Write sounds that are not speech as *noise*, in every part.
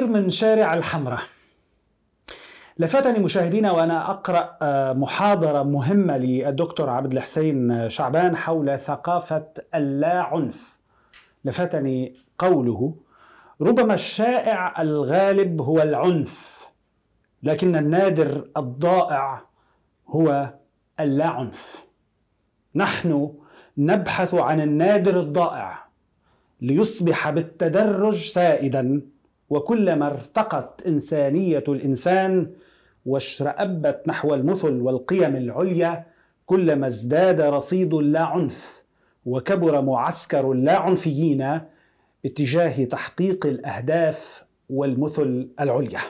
الكثير من شارع الحمراء لفتني مشاهدينا وانا اقرا آه، محاضره مهمه للدكتور عبد الحسين شعبان حول ثقافه اللا عنف لفتني قوله ربما الشائع الغالب هو العنف لكن النادر الضائع هو اللا عنف نحن نبحث عن النادر الضائع ليصبح بالتدرج سائدا وكلما ارتقت انسانيه الانسان واشرأبت نحو المثل والقيم العليا كلما ازداد رصيد لا عنف وكبر معسكر لا عنفيين باتجاه تحقيق الاهداف والمثل العليا.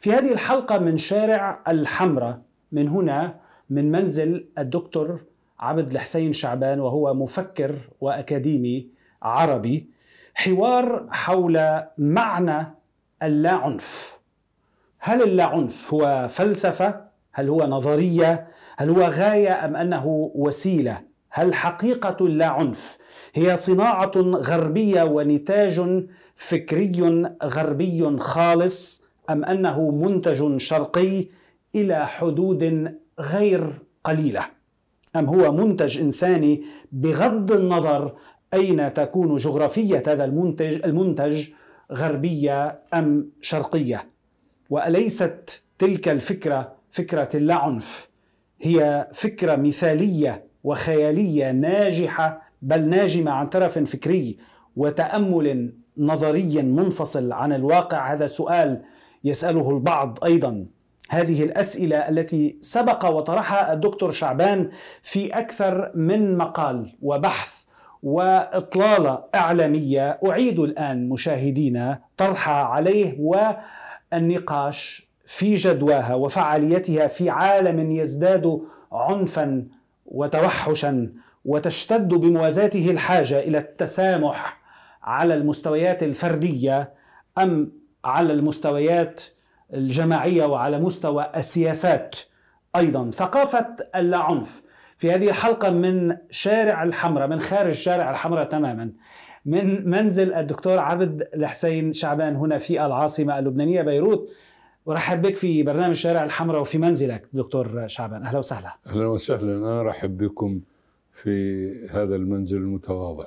في هذه الحلقه من شارع الحمراء من هنا من منزل الدكتور عبد الحسين شعبان وهو مفكر واكاديمي عربي حوار حول معنى اللاعنف هل اللاعنف هو فلسفة؟ هل هو نظرية؟ هل هو غاية أم أنه وسيلة؟ هل حقيقة اللاعنف هي صناعة غربية ونتاج فكري غربي خالص أم أنه منتج شرقي إلى حدود غير قليلة؟ أم هو منتج إنساني بغض النظر أين تكون جغرافية هذا المنتج المنتج غربية أم شرقية وأليست تلك الفكرة فكرة اللعنف هي فكرة مثالية وخيالية ناجحة بل ناجمة عن طرف فكري وتأمل نظري منفصل عن الواقع هذا سؤال يسأله البعض أيضا هذه الأسئلة التي سبق وطرحها الدكتور شعبان في أكثر من مقال وبحث واطلاله اعلاميه اعيد الان مشاهدينا طرحها عليه والنقاش في جدواها وفعاليتها في عالم يزداد عنفا وتوحشا وتشتد بموازاته الحاجه الى التسامح على المستويات الفرديه ام على المستويات الجماعيه وعلى مستوى السياسات ايضا ثقافه اللا عنف في هذه الحلقة من شارع الحمراء من خارج شارع الحمراء تماما من منزل الدكتور عبد الحسين شعبان هنا في العاصمة اللبنانية بيروت ورحب بك في برنامج شارع الحمراء وفي منزلك دكتور شعبان أهلا وسهلا أهلا وسهلا أنا أرحب بكم في هذا المنزل المتواضع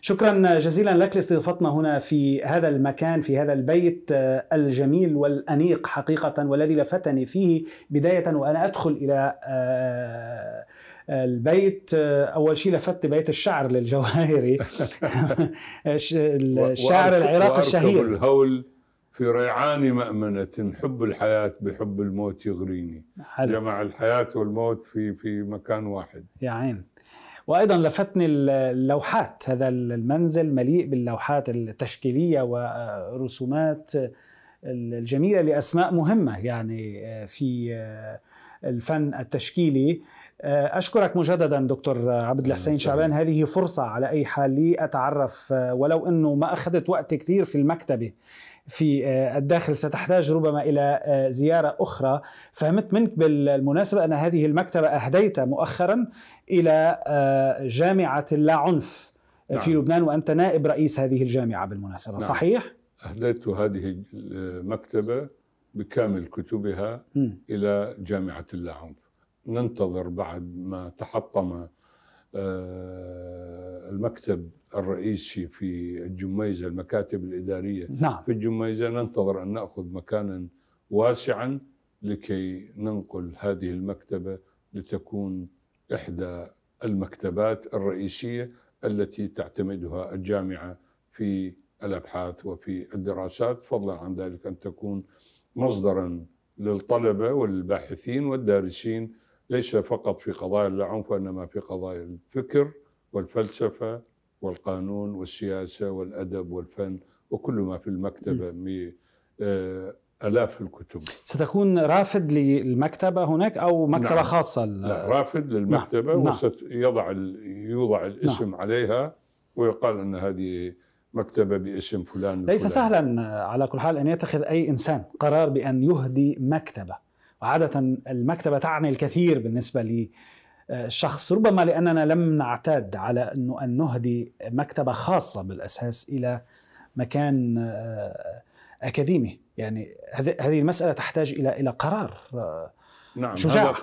شكرا جزيلا لك لاستضافتنا هنا في هذا المكان في هذا البيت آه، الجميل والانيق حقيقه والذي لفتني فيه بدايه وانا ادخل الى آه، البيت آه، اول شيء لفت بيت الشعر للجواهري *laughs* *laughs* الشاعر العراقي الشهير الهول في ريعان مأمنة حب الحياة بحب الموت يغريني حلو. جمع الحياة والموت في في مكان واحد يا عين وايضا لفتني اللوحات هذا المنزل مليء باللوحات التشكيليه ورسومات الجميله لاسماء مهمه يعني آه، في آه، الفن التشكيلي آه، أشكرك مجددا دكتور عبد الحسين شعبان هذه فرصة على أي حال لي أتعرف آه، ولو أنه ما أخذت وقت كثير في المكتبة في آه، الداخل ستحتاج ربما إلى زيارة أخرى فهمت منك بالمناسبة أن هذه المكتبة أهديت مؤخرا إلى جامعة اللاعنف نعم. في لبنان وأنت نائب رئيس هذه الجامعة بالمناسبة نعم. صحيح؟ أهديت هذه المكتبة بكامل كتبها م. إلى جامعة اللاعنف ننتظر بعد ما تحطم آه، المكتب الرئيسي في الجميزة المكاتب الإدارية نعم. في الجميزة ننتظر أن نأخذ مكانا واسعا لكي ننقل هذه المكتبة لتكون إحدى المكتبات الرئيسية التي تعتمدها الجامعة في الأبحاث وفي الدراسات فضلا عن ذلك أن تكون مصدرا للطلبة والباحثين والدارسين ليس فقط في قضايا العنف وإنما في قضايا الفكر والفلسفة والقانون والسياسة والأدب والفن وكل ما في المكتبة من آه، آلاف الكتب ستكون رافد للمكتبة هناك أو مكتبة نعم. خاصة لا نعم، رافد للمكتبة نعم. نعم. وسيضع يوضع الاسم نعم. عليها ويقال أن هذه مكتبة باسم فلان ليس فلان. سهلا على كل حال أن يتخذ أي إنسان قرار بأن يهدي مكتبة وعادة المكتبة تعني الكثير بالنسبة للشخص ربما لأننا لم نعتاد على أنه أن نهدي مكتبة خاصة بالأساس إلى مكان آه، أكاديمي يعني هذه المسألة تحتاج إلى إلى قرار آه، نعم شجاع.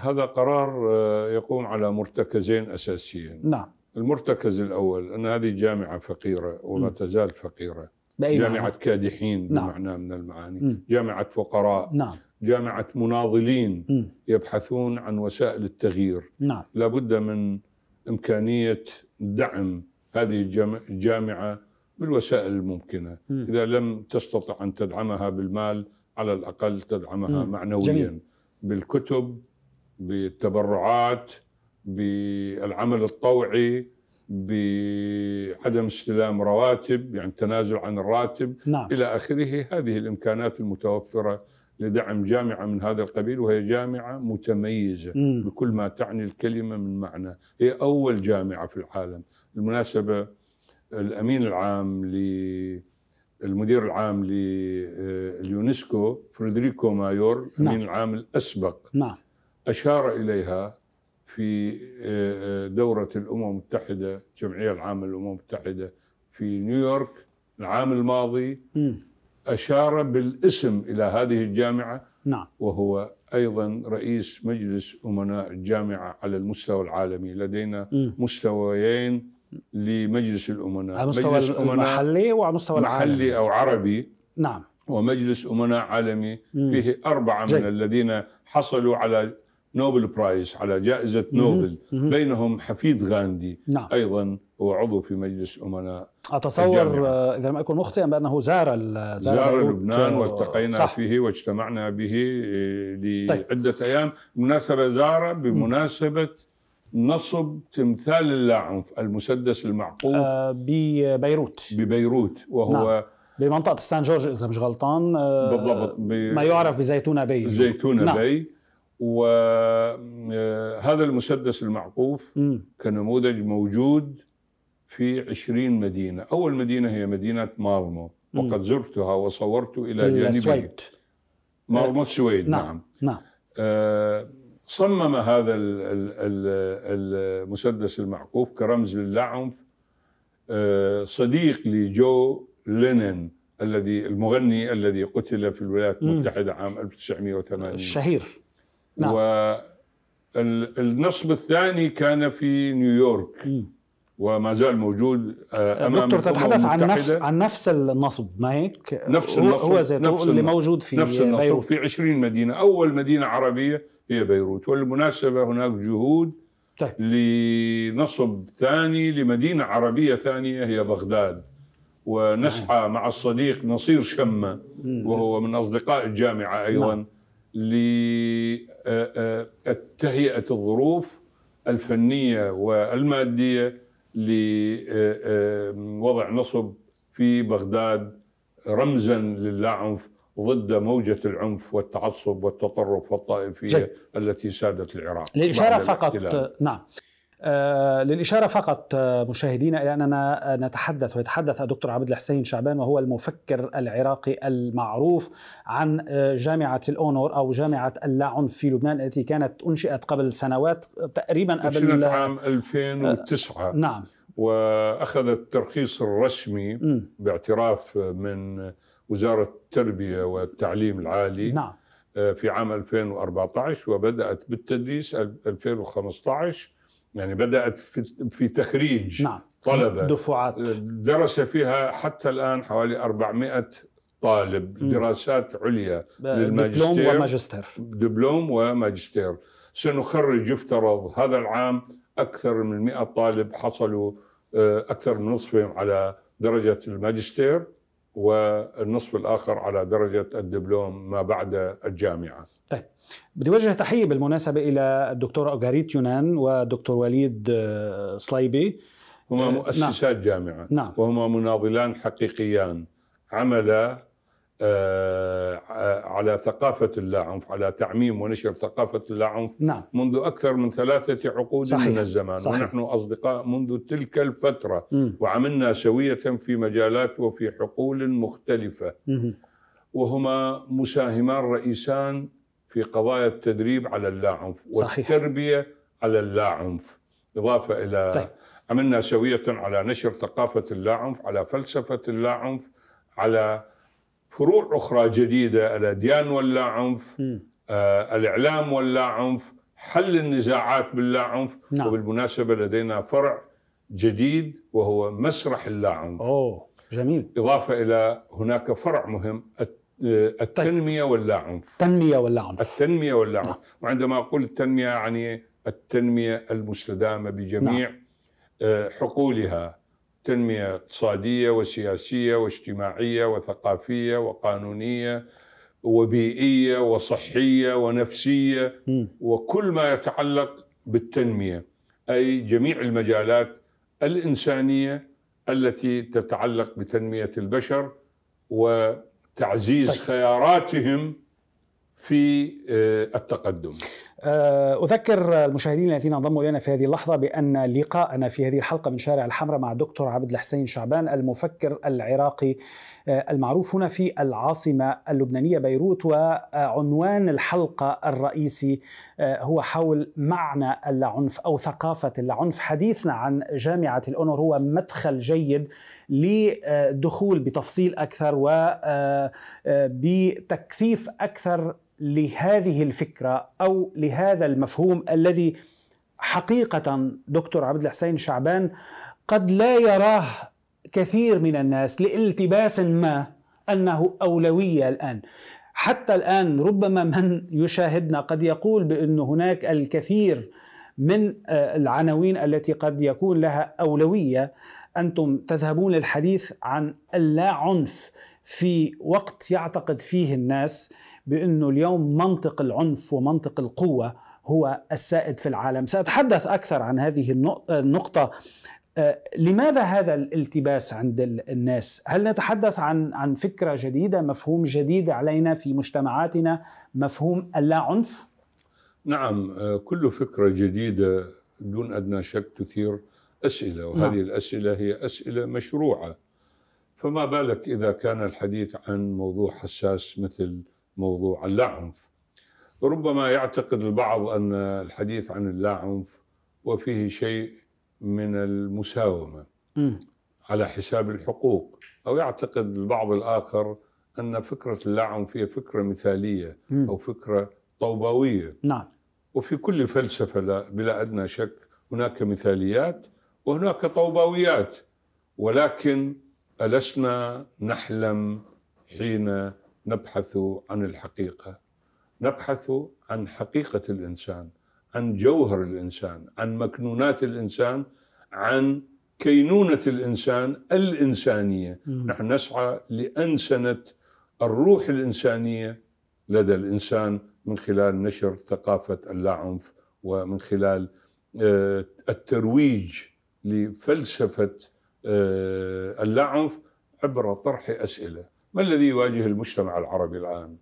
هذا قرار آه، يقوم على مرتكزين أساسيين نعم المرتكز الأول أن هذه جامعة فقيرة ولا تزال فقيرة بأي جامعة معنى؟ كادحين نعم. بمعنى من المعاني م. جامعة فقراء نعم. جامعة مناضلين يبحثون عن وسائل التغيير نعم. لابد من إمكانية دعم هذه الجامعة بالوسائل الممكنة م. إذا لم تستطع أن تدعمها بالمال على الأقل تدعمها م. معنويا جميل. بالكتب بالتبرعات بالعمل الطوعي بعدم استلام رواتب يعني التنازل عن الراتب نعم. الى اخره هذه الامكانات المتوفره لدعم جامعة من هذا القبيل وهي جامعة متميزة مم. بكل ما تعني الكلمة من معنى هي أول جامعة في العالم المناسبة الأمين العام المدير العام لليونسكو آه، فريدريكو مايور نعم. الأمين العام الأسبق نعم. أشار إليها في آه، آه، دورة الأمم المتحدة الجمعية العامة للأمم المتحدة في نيويورك العام الماضي أشار بالاسم إلى هذه الجامعة نعم وهو أيضا رئيس مجلس أمناء الجامعة على المستوى العالمي لدينا م. مستويين لمجلس الأمناء على مستوى مجلس المحلي وعلى مستوى العالمي محلي أو عربي نعم ومجلس أمناء عالمي م. فيه أربعة جيد. من الذين حصلوا على نوبل برايس على جائزة نوبل م. م. بينهم حفيد غاندي نعم. أيضا هو عضو في مجلس أمناء اتصور آه، اذا لم اكن مخطئا بانه زار زار, زار لبنان والتقينا صح. فيه واجتمعنا به آه، طيب. لعده طيب. ايام مناسبه زار بمناسبه نصب تمثال اللاعنف المسدس المعقوف آه ببيروت ببيروت وهو نعم. بمنطقه السان جورج اذا مش غلطان آه بالضبط ما يعرف بزيتونه بي زيتونه نعم. بي وهذا آه، المسدس المعقوف م. كنموذج موجود في عشرين مدينة أول مدينة هي مدينة مارمو وقد زرتها وصورت إلى جانبها السويد مارمو السويد آه، نعم نعم, نعم. آه صمم هذا المسدس المعقوف كرمز للعنف آه، صديق لجو لينن الذي المغني الذي قتل في الولايات المتحدة عام 1980 الشهير نعم والنصب الثاني كان في نيويورك وما زال موجود آه، امام دكتور تتحدث عن نفس عن نفس النصب ما هيك؟ نفس النصب هو زي نفس اللي موجود في نفس النصب بيروت في 20 مدينه اول مدينه عربيه هي بيروت والمناسبه هناك جهود طيب. لنصب ثاني لمدينه عربيه ثانيه هي بغداد ونسعى نعم. مع الصديق نصير شمه وهو من اصدقاء الجامعه ايضا نعم. آه، آه، لتهيئه الظروف الفنيه والماديه لوضع آه، آه، نصب في بغداد رمزا للعنف ضد موجة العنف والتعصب والتطرف والطائفية جي. التي سادت العراق الإشارة فقط نعم آه، للإشارة فقط آه، مشاهدينا إلى أننا نتحدث ويتحدث الدكتور عبد الحسين شعبان وهو المفكر العراقي المعروف عن آه، جامعة الأونور أو جامعة اللاعن في لبنان التي كانت أنشئت قبل سنوات تقريبا قبل أنشئت عام 2009 نعم وأخذت الترخيص الرسمي باعتراف من وزارة التربية والتعليم العالي نعم في عام 2014 وبدأت بالتدريس 2015 يعني بدات في, في تخريج نعم. طلبه دفعات درس فيها حتى الان حوالي 400 طالب م. دراسات عليا للماجستير دبلوم وماجستير دبلوم وماجستير سنخرج يفترض هذا العام اكثر من 100 طالب حصلوا آه، اكثر من نصفهم على درجه الماجستير والنصف الآخر على درجة الدبلوم ما بعد الجامعة طيب بدي وجه تحية بالمناسبة إلى الدكتور أوغاريت يونان والدكتور وليد آه، صليبي هما آه، نعم. مؤسسات نعم. جامعة نعم. وهما مناضلان حقيقيان عملا آه، على ثقافة اللاعنف على تعميم ونشر ثقافة اللاعنف نعم. منذ أكثر من ثلاثة عقود صحيح. من الزمان صحيح. ونحن أصدقاء منذ تلك الفترة م. وعملنا سوية في مجالات وفي حقول مختلفة م. وهما مساهمان رئيسان في قضايا التدريب على اللاعنف والتربية صحيح. على اللاعنف إضافة إلى طيب. عملنا سوية على نشر ثقافة اللاعنف على فلسفة اللاعنف على فروع أخرى جديدة الأديان عنف آه الإعلام عنف حل النزاعات عنف نعم. وبالمناسبة لدينا فرع جديد وهو مسرح اللا عنف أوه جميل إضافة إلى هناك فرع مهم آه، طيب. التنمية طيب. عنف التنمية عنف التنمية عنف نعم. وعندما أقول التنمية يعني التنمية المستدامة بجميع نعم. آه، حقولها تنمية اقتصادية وسياسية واجتماعية وثقافية وقانونية وبيئية وصحية ونفسية وكل ما يتعلق بالتنمية أي جميع المجالات الإنسانية التي تتعلق بتنمية البشر وتعزيز طيب. خياراتهم في آه، التقدم آه، أذكر المشاهدين الذين انضموا إلينا في هذه اللحظة بأن لقاءنا في هذه الحلقة من شارع الحمراء مع الدكتور عبد الحسين شعبان المفكر العراقي آه، المعروف هنا في العاصمة اللبنانية بيروت وعنوان الحلقة الرئيسي آه، هو حول معنى العنف أو ثقافة العنف حديثنا عن جامعة الأونر هو مدخل جيد لدخول بتفصيل أكثر وبتكثيف أكثر لهذه الفكره او لهذا المفهوم الذي حقيقه دكتور عبد الحسين شعبان قد لا يراه كثير من الناس لالتباس ما انه اولويه الان حتى الان ربما من يشاهدنا قد يقول بان هناك الكثير من آه، العناوين التي قد يكون لها اولويه انتم تذهبون للحديث عن اللا عنف في وقت يعتقد فيه الناس بانه اليوم منطق العنف ومنطق القوه هو السائد في العالم ساتحدث اكثر عن هذه النقطه آه، لماذا هذا الالتباس عند الناس؟ هل نتحدث عن عن فكره جديده، مفهوم جديد علينا في مجتمعاتنا، مفهوم اللا عنف؟ نعم، آه، كل فكره جديده دون ادنى شك تثير اسئله، وهذه نعم. الاسئله هي اسئله مشروعه. فما بالك اذا كان الحديث عن موضوع حساس مثل موضوع اللاعنف ربما يعتقد البعض أن الحديث عن اللاعنف وفيه شيء من المساومة م. على حساب الحقوق أو يعتقد البعض الآخر أن فكرة اللاعنف هي فكرة مثالية م. أو فكرة طوباوية نعم وفي كل فلسفه بلا أدنى شك هناك مثاليات وهناك طوباويات ولكن ألسنا نحلم حين نبحث عن الحقيقه نبحث عن حقيقه الانسان عن جوهر الانسان عن مكنونات الانسان عن كينونه الانسان الانسانيه م. نحن نسعى لانسنه الروح الانسانيه لدى الانسان من خلال نشر ثقافه اللاعنف ومن خلال آه، الترويج لفلسفه آه، اللاعنف عبر طرح اسئله ما الذي يواجه المجتمع العربي الآن؟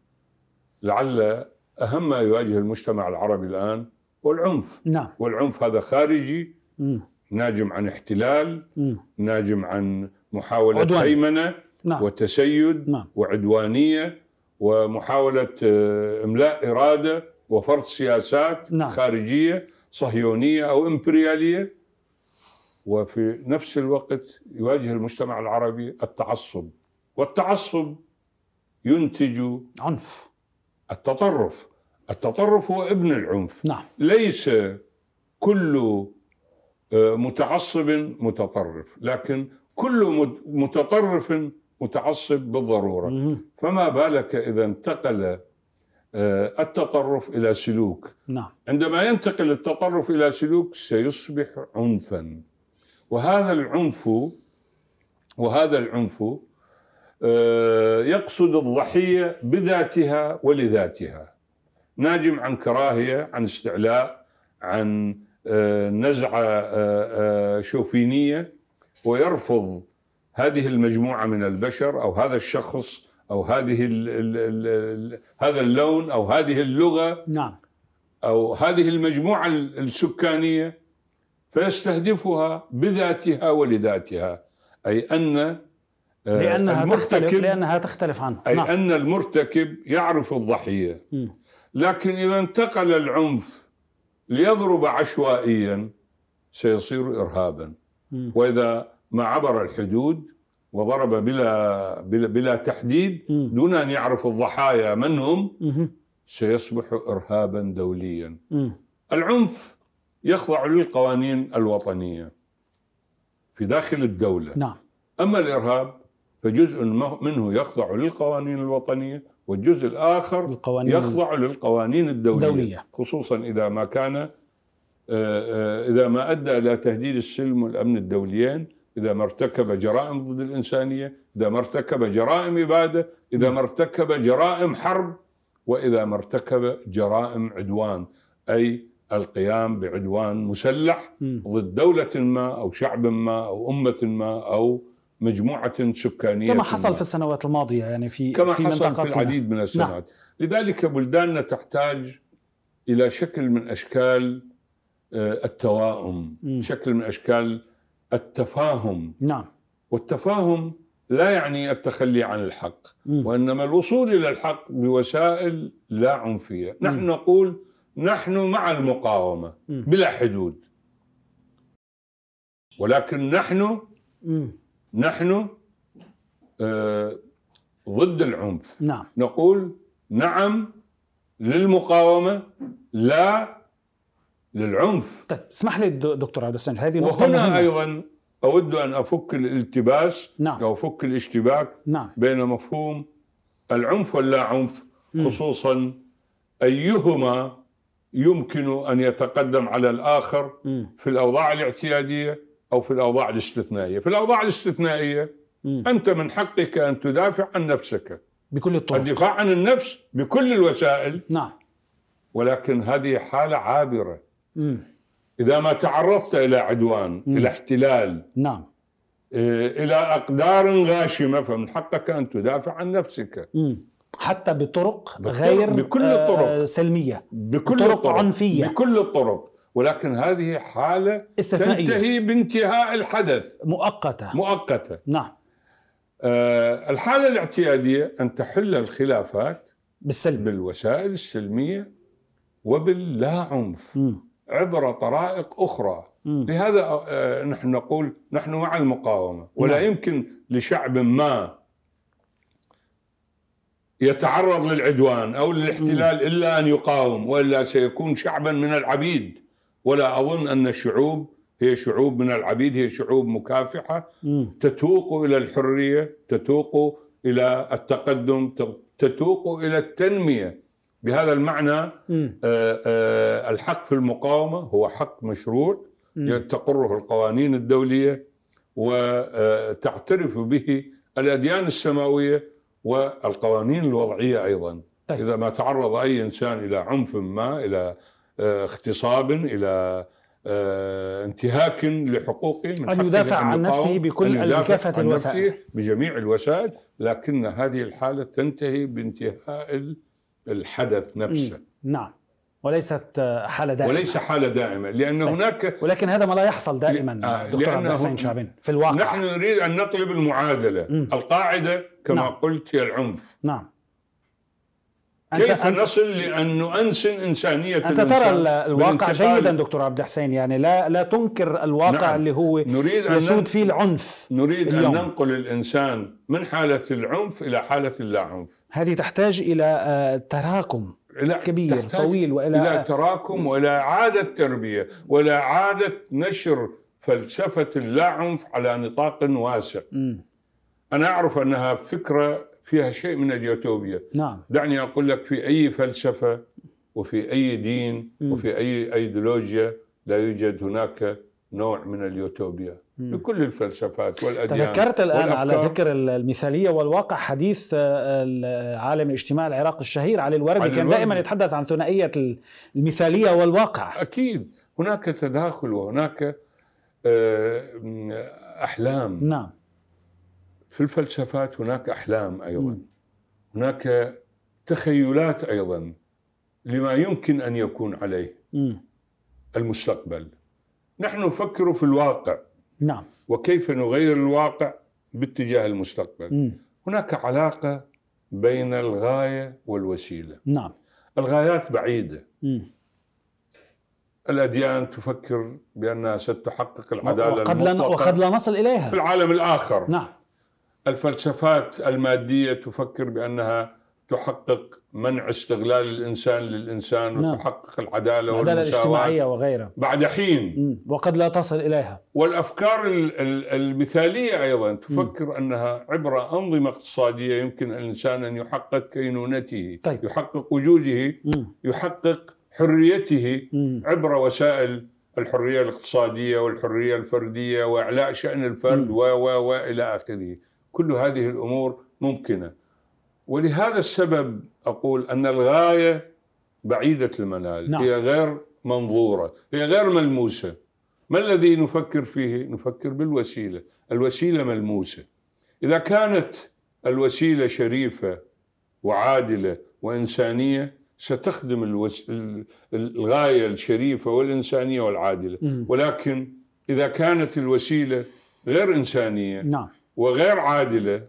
لعل أهم ما يواجه المجتمع العربي الآن هو العنف نعم. والعنف هذا خارجي م. ناجم عن احتلال م. ناجم عن محاولة هيمنة نعم. وتسيد نعم. وعدوانية ومحاولة آه، إملاء إرادة وفرض سياسات نعم. خارجية صهيونية أو إمبريالية وفي نفس الوقت يواجه المجتمع العربي التعصب والتعصب ينتج عنف التطرف التطرف هو ابن العنف نعم. ليس كل آه، متعصب متطرف لكن كل متطرف متعصب بالضروره مم. فما بالك اذا انتقل آه، التطرف الى سلوك نعم. عندما ينتقل التطرف الى سلوك سيصبح عنفا وهذا العنف وهذا العنف آه، يقصد الضحية بذاتها ولذاتها ناجم عن كراهية عن استعلاء عن آه، نزعة آه، شوفينية ويرفض هذه المجموعة من البشر أو هذا الشخص أو هذه الـ الـ الـ هذا اللون أو هذه اللغة نعم أو هذه المجموعة السكانية فيستهدفها بذاتها ولذاتها أي أن آه، لأنها تختلف لأنها تختلف عنه أي نعم. أن المرتكب يعرف الضحية لكن إذا انتقل العنف ليضرب عشوائيا سيصير إرهابا وإذا ما عبر الحدود وضرب بلا بلا, بلا تحديد دون أن يعرف الضحايا من هم سيصبح إرهابا دوليا العنف يخضع للقوانين الوطنية في داخل الدولة نعم أما الإرهاب فجزء منه يخضع للقوانين الوطنيه والجزء الاخر يخضع للقوانين الدوليه الدولية. خصوصا اذا ما كان آه، آه، اذا ما ادى الى تهديد السلم والامن الدوليين اذا ما ارتكب جرائم ضد الانسانيه اذا ما ارتكب جرائم اباده اذا ما ارتكب جرائم حرب واذا ما ارتكب جرائم عدوان اي القيام بعدوان مسلح ضد دوله ما او شعب ما او امه ما او مجموعة سكانية كما حصل في السنوات الماضية يعني في كما في حصل في العديد من نعم. السنوات نعم. لذلك بلداننا تحتاج إلى شكل من أشكال آه، التواؤم م. شكل من أشكال التفاهم نعم والتفاهم لا يعني التخلي عن الحق م. وإنما الوصول إلى الحق بوسائل لا عنفية نحن نقول نحن مع المقاومة بلا حدود ولكن نحن نحن آه، ضد العنف نعم. نقول نعم للمقاومة لا للعنف طيب اسمح لي دكتور عبد السنج هذه نقطة وهنا مهمة. أيضا أود أن أفك الالتباس نعم. أو أفك الاشتباك نعم. بين مفهوم العنف واللا عنف خصوصا أيهما يمكن أن يتقدم على الآخر م. في الأوضاع الاعتيادية أو في الأوضاع الاستثنائية في الأوضاع الاستثنائية م. أنت من حقك أن تدافع عن نفسك بكل الطرق الدفاع عن النفس بكل الوسائل نعم ولكن هذه حالة عابرة م. إذا ما تعرضت إلى عدوان م. إلى احتلال نعم إيه، إلى أقدار غاشمة فمن حقك أن تدافع عن نفسك م. حتى بطرق, غير بكل آه، الطرق سلمية بكل بطرق الطرق عنفية بكل الطرق ولكن هذه حالة استثنائية تنتهي بانتهاء الحدث مؤقتة مؤقتة نعم أه الحالة الاعتيادية أن تحل الخلافات بالسلم بالوسائل السلمية وباللا عنف عبر طرائق أخرى م. لهذا أه نحن نقول نحن مع المقاومة ولا م. نعم. يمكن لشعب ما يتعرض للعدوان او للاحتلال الا ان يقاوم والا سيكون شعبا من العبيد ولا اظن ان الشعوب هي شعوب من العبيد هي شعوب مكافحه تتوق الى الحريه تتوق الى التقدم تتوق الى التنميه بهذا المعنى آآ آه، آه، الحق في المقاومه هو حق مشروع تقره القوانين الدوليه وتعترف آه، به الاديان السماويه والقوانين الوضعيه ايضا طيب. اذا ما تعرض اي انسان الى عنف ما الى آه، اغتصاب الى آه، انتهاك لحقوقه من أن يدافع عن نفسه بكل كافة الوسائل بجميع الوسائل لكن هذه الحالة تنتهي بانتهاء الحدث نفسه نعم وليست آه، حالة دائمة وليس حالة دائمة لأن طيب. هناك ولكن هذا ما لا يحصل دائما دكتور عبد الحسين شعبين في الواقع نحن نريد أن نطلب المعادلة القاعدة كما نعم. قلت هي العنف نعم كيف نصل لان نؤنسن انسانيه انت ترى الواقع جيدا دكتور عبد الحسين يعني لا لا تنكر الواقع نعم. اللي هو نريد يسود فيه العنف نريد اليوم. ان ننقل الانسان من حاله العنف الى حاله اللا عنف هذه تحتاج الى آه، تراكم إلى كبير طويل والى الى تراكم والى اعاده تربيه والى اعاده نشر فلسفه اللا عنف على نطاق واسع م. انا اعرف انها فكره فيها شيء من اليوتوبيا نعم دعني اقول لك في اي فلسفه وفي اي دين م. وفي اي ايديولوجيا لا يوجد هناك نوع من اليوتوبيا بكل الفلسفات والاديان تذكرت الان والأفكار. على ذكر المثاليه والواقع حديث آه، عالم الاجتماع العراقي الشهير علي الوردي علي كان الوردي. دائما يتحدث عن ثنائيه المثاليه والواقع اكيد هناك تداخل وهناك آه، احلام نعم في الفلسفات هناك أحلام أيضا هناك تخيلات أيضا لما يمكن أن يكون عليه المستقبل نحن نفكر في الواقع نعم وكيف نغير الواقع باتجاه المستقبل هناك علاقة بين الغاية والوسيلة نعم الغايات بعيدة الأديان تفكر بأنها ستحقق العدالة وقد, لا وقد لا نصل إليها في العالم الآخر نعم الفلسفات المادية تفكر بأنها تحقق منع استغلال الإنسان للإنسان نعم. وتحقق العدالة والعدالة الاجتماعية وغيرها بعد حين مم. وقد لا تصل إليها والأفكار المثالية أيضا تفكر مم. أنها عبر أنظمة اقتصادية يمكن الإنسان أن يحقق كينونته طيب. يحقق وجوده مم. يحقق حريته مم. عبر وسائل الحرية الاقتصادية والحرية الفردية وإعلاء شأن الفرد و و إلى آخره كل هذه الامور ممكنه ولهذا السبب اقول ان الغايه بعيده المنال نعم. هي غير منظوره هي غير ملموسه ما الذي نفكر فيه نفكر بالوسيله الوسيله ملموسه اذا كانت الوسيله شريفه وعادله وانسانيه ستخدم الوس... الغايه الشريفه والانسانيه والعادله ولكن اذا كانت الوسيله غير انسانيه نعم. وغير عادله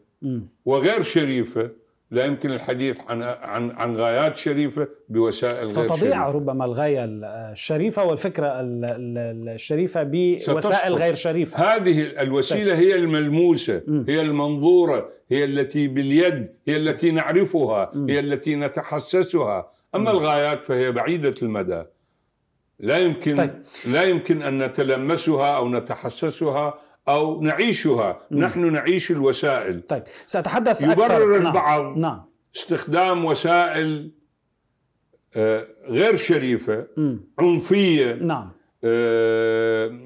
وغير شريفه لا يمكن الحديث عن عن عن غايات شريفه بوسائل ستضيع غير شريفة. ربما الغايه الشريفه والفكره الشريفه بوسائل غير شريفه هذه الوسيله طيب. هي الملموسه هي المنظوره هي التي باليد هي التي نعرفها هي التي نتحسسها اما الغايات فهي بعيده المدى لا يمكن طيب. لا يمكن ان نتلمسها او نتحسسها أو نعيشها مم. نحن نعيش الوسائل طيب سأتحدث يبرر أكثر. نعم. البعض نعم. نعم. استخدام وسائل آه، غير شريفة مم. عنفية نعم آه،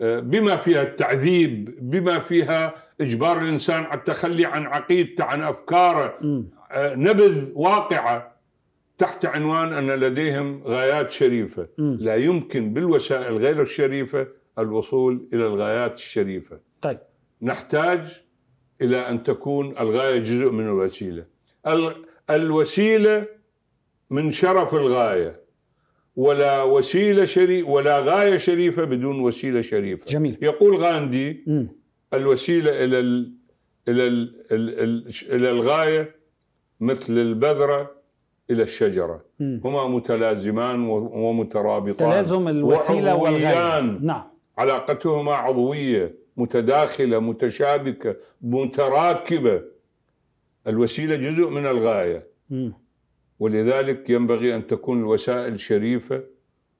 آه، بما فيها التعذيب بما فيها إجبار الإنسان على التخلي عن عقيدته عن أفكاره مم. نبذ واقعة تحت عنوان أن لديهم غايات شريفة مم. لا يمكن بالوسائل غير الشريفة الوصول الى الغايات الشريفه. طيب نحتاج الى ان تكون الغايه جزء من الوسيله. الوسيله من شرف الغايه ولا وسيله شري ولا غايه شريفه بدون وسيله شريفه. جميل يقول غاندي م. الوسيله الى ال الى ال ال الى الغايه مثل البذره الى الشجره م. هما متلازمان ومترابطان تلازم الوسيله والغايه نعم علاقتهما عضويه متداخله متشابكه متراكبه الوسيله جزء من الغايه ولذلك ينبغي ان تكون الوسائل شريفه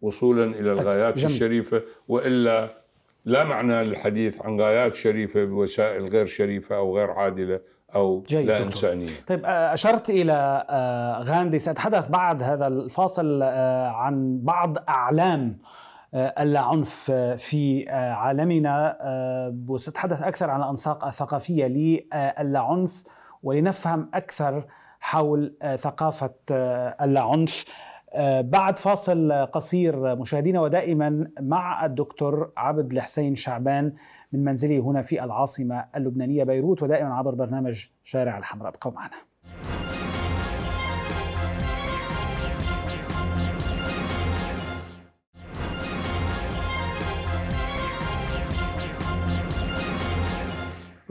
وصولا الى طيب، الغايات جميل. الشريفه والا لا معنى للحديث عن غايات شريفه بوسائل غير شريفه او غير عادله او جيد لا دكتور. انسانيه. طيب آه، اشرت الى آه، غاندي ساتحدث بعد هذا الفاصل آه، عن بعض اعلام آه، اللاعنف آه، في آه، عالمنا وستحدث أكثر عن الأنساق الثقافية للاعنف ولنفهم أكثر حول ثقافة اللاعنف بعد فاصل قصير مشاهدينا ودائما مع الدكتور عبد الحسين شعبان من منزله هنا في العاصمة اللبنانية بيروت ودائما عبر برنامج شارع الحمراء ابقوا معنا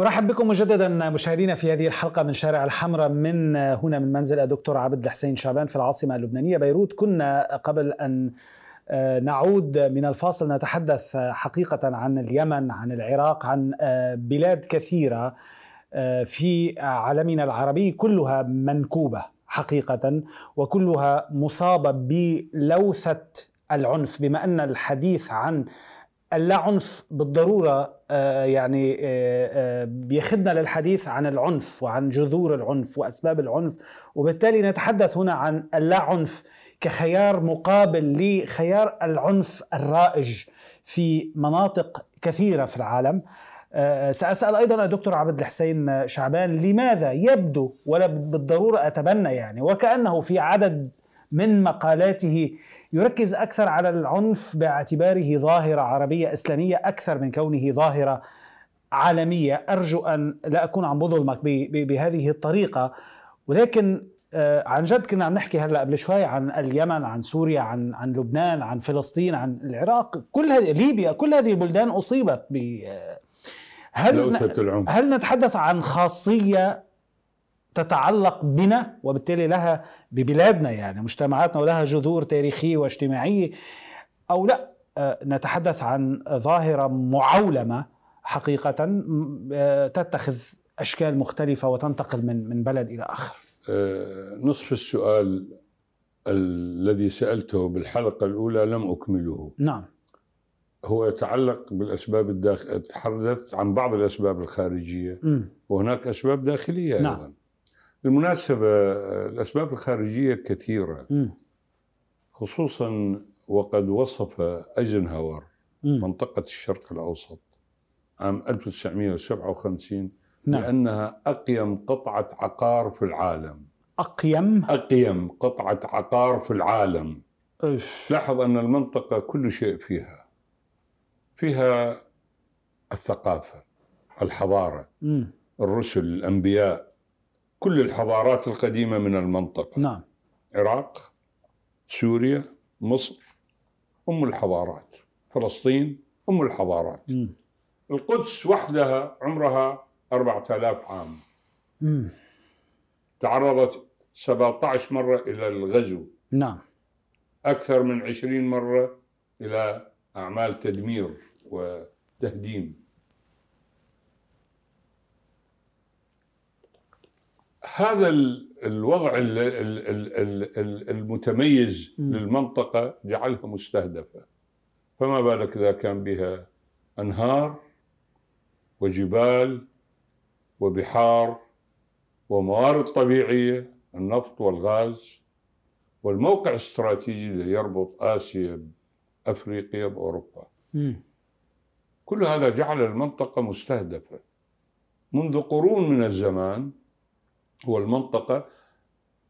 ارحب بكم مجددا مشاهدينا في هذه الحلقه من شارع الحمراء من هنا من منزل الدكتور عبد الحسين شعبان في العاصمه اللبنانيه بيروت كنا قبل ان آه، نعود من الفاصل نتحدث حقيقه عن اليمن عن العراق عن آه، بلاد كثيره آه، في عالمنا العربي كلها منكوبه حقيقه وكلها مصابه بلوثه العنف بما ان الحديث عن اللاعنف بالضرورة آه، يعني آه، آه، بيخدنا للحديث عن العنف وعن جذور العنف وأسباب العنف وبالتالي نتحدث هنا عن اللاعنف كخيار مقابل لخيار العنف الرائج في مناطق كثيرة في العالم سأسأل أيضا الدكتور عبد الحسين شعبان لماذا يبدو ولا بالضرورة أتبنى يعني وكأنه في عدد من مقالاته يركز أكثر على العنف باعتباره ظاهرة عربية إسلامية أكثر من كونه ظاهرة عالمية أرجو أن لا أكون عم بظلمك بهذه الطريقة ولكن آه، عن جد كنا عم نحكي هلا قبل شوي عن اليمن عن سوريا عن عن لبنان عن فلسطين عن العراق كل هذه ليبيا كل هذه البلدان اصيبت ب آه، هل هل نتحدث عن خاصيه تتعلق بنا وبالتالي لها ببلادنا يعني مجتمعاتنا ولها جذور تاريخية واجتماعية أو لا آه، نتحدث عن ظاهرة معولمة حقيقة آه، تتخذ أشكال مختلفة وتنتقل من من بلد إلى آخر آه، نصف السؤال الذي سألته بالحلقة الأولى لم أكمله نعم هو يتعلق بالأسباب الداخلية تحدثت عن بعض الأسباب الخارجية م. وهناك أسباب داخلية نعم. أيضا بالمناسبة الأسباب الخارجية كثيرة خصوصا وقد وصف أيزنهاور منطقة الشرق الأوسط عام 1957 نعم. لأنها أقيم قطعة عقار في العالم أقيم؟ أقيم قطعة عقار في العالم إيش. لاحظ أن المنطقة كل شيء فيها فيها الثقافة الحضارة م. الرسل الأنبياء كل الحضارات القديمة من المنطقة نعم العراق سوريا مصر أم الحضارات فلسطين أم الحضارات م. القدس وحدها عمرها 4000 عام م. تعرضت 17 مرة إلى الغزو نعم أكثر من 20 مرة إلى أعمال تدمير وتهديم هذا الوضع المتميز للمنطقة جعلها مستهدفة فما بالك إذا كان بها أنهار وجبال وبحار وموارد طبيعية النفط والغاز والموقع الاستراتيجي الذي يربط آسيا بأفريقيا بأوروبا كل هذا جعل المنطقة مستهدفة منذ قرون من الزمان والمنطقة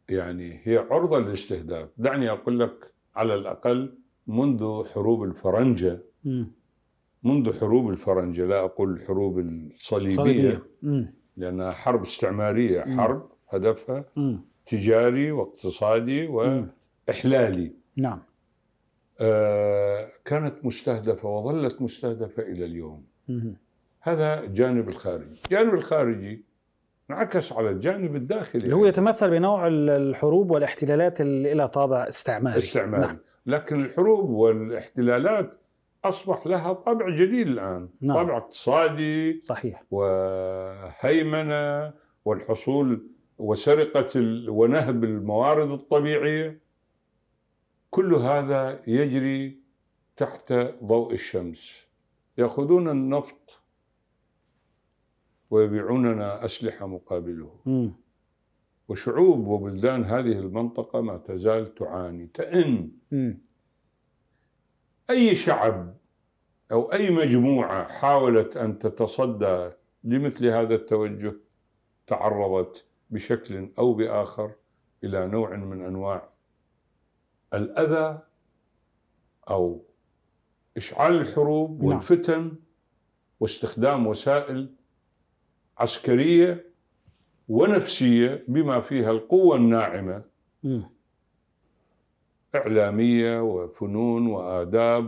يعني هي عرضة للاستهداف دعني أقول لك على الأقل منذ حروب الفرنجة منذ حروب الفرنجة لا أقول الحروب الصليبية لأنها حرب استعمارية حرب هدفها تجاري واقتصادي وإحلالي نعم آه، كانت مستهدفة وظلت مستهدفة إلى اليوم هذا جانب الخارجي الجانب الخارجي انعكس على الجانب الداخلي اللي هو يتمثل بنوع الحروب والاحتلالات اللي لها طابع استعماري استعماري نعم. لكن الحروب والاحتلالات اصبح لها طابع جديد الان نعم. طابع اقتصادي صحيح وهيمنه والحصول وسرقه ال... ونهب الموارد الطبيعيه كل هذا يجري تحت ضوء الشمس ياخذون النفط ويبيعوننا أسلحة مقابله م. وشعوب وبلدان هذه المنطقة ما تزال تعاني تئن أي شعب أو أي مجموعة حاولت أن تتصدى لمثل هذا التوجه تعرضت بشكل أو بآخر إلى نوع من أنواع الأذى أو إشعال الحروب نعم. والفتن واستخدام وسائل عسكريه ونفسيه بما فيها القوه الناعمه م. اعلاميه وفنون واداب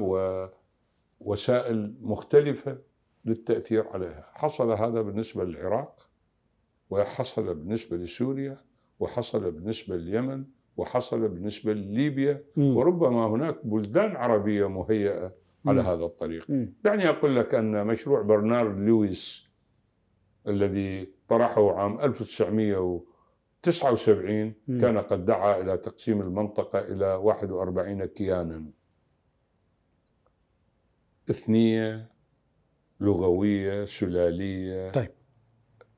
ووسائل مختلفه للتاثير عليها، حصل هذا بالنسبه للعراق وحصل بالنسبه لسوريا وحصل بالنسبه لليمن وحصل بالنسبه لليبيا م. وربما هناك بلدان عربيه مهيئه على م. هذا الطريق. م. دعني اقول لك ان مشروع برنارد لويس الذي طرحه عام 1979 م. كان قد دعا إلى تقسيم المنطقة إلى 41 كيانا إثنية لغوية سلالية طيب.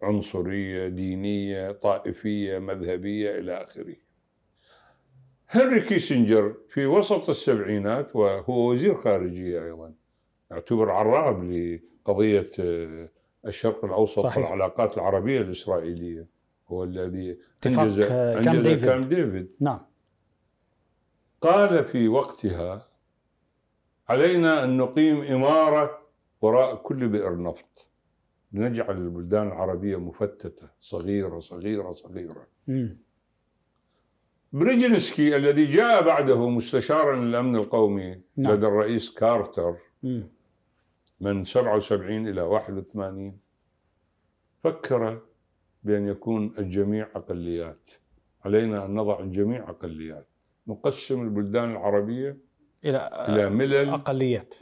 عنصرية دينية طائفية مذهبية إلى آخره هنري كيسنجر في وسط السبعينات وهو وزير خارجية أيضا يعتبر عراب لقضية آه، الشرق الأوسط صحيح. والعلاقات العربية الإسرائيلية هو الذي أنجز, آه، كام ديفيد. كام ديفيد نعم قال في وقتها علينا أن نقيم إمارة وراء كل بئر نفط لنجعل البلدان العربية مفتتة صغيرة صغيرة صغيرة م. بريجنسكي الذي جاء بعده مستشارا للأمن القومي نعم. لدى الرئيس كارتر م. من 77 إلى 81 فكر بأن يكون الجميع أقليات علينا أن نضع الجميع أقليات نقسم البلدان العربية إلى إلى ملل أقليات